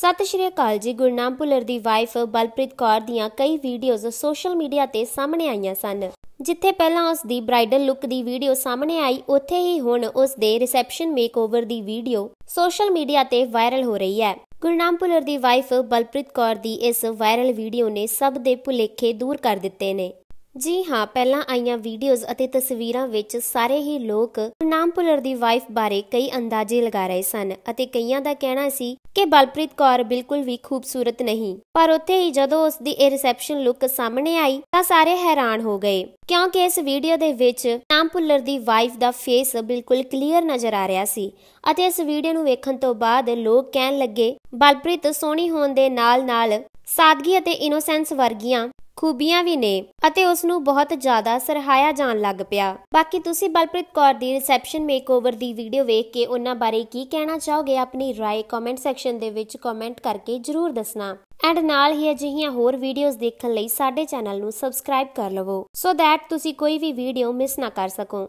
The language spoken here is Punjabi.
ਸਤਿ ਸ਼੍ਰੀ ਅਕਾਲ ਜੀ ਗੁਰਨਾਮ ਪੁਲਰ ਦੀ ਵਾਈਫ ਬਲਪ੍ਰੀਤ ਕੌਰ ਦੀਆਂ ਕਈ ਵੀਡੀਓਜ਼ ਸੋਸ਼ਲ ਮੀਡੀਆ ਤੇ ਸਾਹਮਣੇ ਆਈਆਂ ਸਨ ਜਿੱਥੇ ਪਹਿਲਾਂ ਉਸ ਦੀ ਬ੍ਰਾਈਡਲ ਲੁੱਕ ਦੀ ਵੀਡੀਓ ਸਾਹਮਣੇ ਆਈ ਉੱਥੇ ਹੀ ਹੁਣ ਉਸ ਦੇ ਰਿਸੈਪਸ਼ਨ ਮੇਕਓਵਰ ਦੀ ਵੀਡੀਓ ਸੋਸ਼ਲ ਮੀਡੀਆ ਤੇ ਵਾਇਰਲ ਹੋ ਰਹੀ ਹੈ ਗੁਰਨਾਮ ਪੁਲਰ ਦੀ ਵਾਈਫ ਬਲਪ੍ਰੀਤ ਕੌਰ ਦੀ ਇਸ ਵਾਇਰਲ ਵੀਡੀਓ ਨੇ ਸਭ ਦੇ ਭੁਲੇਖੇ ਦੂਰ ਕਰ ਦਿੱਤੇ ਨੇ ਜੀ ਹਾਂ ਪਹਿਲਾਂ ਆਈਆਂ ਵੀਡੀਓਜ਼ ਅਤੇ ਤਸਵੀਰਾਂ ਵਿੱਚ ਸਾਰੇ ਹੀ ਲੋਕ ਨਾਮ ਪੁਲਰ ਦੀ ਵਾਈਫ ਬਾਰੇ ਕਈ ਅੰਦਾਜ਼ੇ ਲਗਾ ਰਹੇ ਸਨ ਅਤੇ ਕਈਆਂ ਦਾ ਕਹਿਣਾ ਸੀ ਕਿ ਬਲਪ੍ਰੀਤ ਕੌਰ ਬਿਲਕੁਲ ਵੀ ਖੂਬਸੂਰਤ ਨਹੀਂ ਪਰ ਉੱਥੇ ਹੀ ਜਦੋਂ ਉਸ ਦੀ ਇਹ ਰਿਸੈਪਸ਼ਨ ਲੁੱਕ ਸਾਹਮਣੇ ਆਈ ਤਾਂ ਸਾਰੇ ਹੈਰਾਨ ਹੋ ਗਏ ਕਿਉਂਕਿ ਇਸ ਵੀਡੀਓ ਦੇ ਵਿੱਚ ਨਾਮ ਪੁਲਰ ਦੀ ਵਾਈਫ ਦਾ ਫੇਸ ਬਿਲਕੁਲ ਕਲੀਅਰ ਨਜ਼ਰ ਆ ਰਿਹਾ ਸੀ ਅਤੇ ਇਸ ਵੀਡੀਓ ਨੂੰ ਵੇਖਣ ਤੋਂ ਬਾਅਦ ਲੋਕ ਕਹਿਣ ਲੱਗੇ ਬਲਪ੍ਰੀਤ ਸੋਹਣੀ ਹੋਣ ਦੇ ਨਾਲ-ਨਾਲ ਸਾਦਗੀ ਅਤੇ ਇਨੋਸੈਂਸ ਵਰਗੀਆਂ ਖੂਬੀਆਂ ਵੀ ਨੇ ਅਤੇ ਉਸ ਨੂੰ ਬਹੁਤ ਜ਼ਿਆਦਾ ਸਰਹਾਇਆ ਜਾਣ ਲੱਗ ਪਿਆ ਬਾਕੀ ਤੁਸੀਂ ਬਲਪ੍ਰੀਤ ਕੌਰ ਦੀ ਰਿਸੈਪਸ਼ਨ ਮੇਕਓਵਰ ਦੀ ਵੀਡੀਓ ਵੇਖ ਕੇ ਉਹਨਾਂ ਬਾਰੇ ਕੀ ਕਹਿਣਾ ਚਾਹੋਗੇ ਆਪਣੀ رائے ਕਮੈਂਟ ਸੈਕਸ਼ਨ ਦੇ ਵਿੱਚ ਕਮੈਂਟ ਕਰਕੇ ਜਰੂਰ ਦੱਸਣਾ ਐਂਡ ਨਾਲ ਹੀ ਅਜਿਹੀਆਂ ਹੋਰ ਵੀਡੀਓਜ਼ ਦੇਖਣ ਲਈ ਸਾਡੇ ਚੈਨਲ ਨੂੰ ਸਬਸਕ੍ਰਾਈਬ ਕਰ ਲਵੋ ਸੋ ਥੈਟ ਤੁਸੀਂ ਕੋਈ ਵੀ ਵੀਡੀਓ ਮਿਸ ਨਾ ਕਰ ਸਕੋ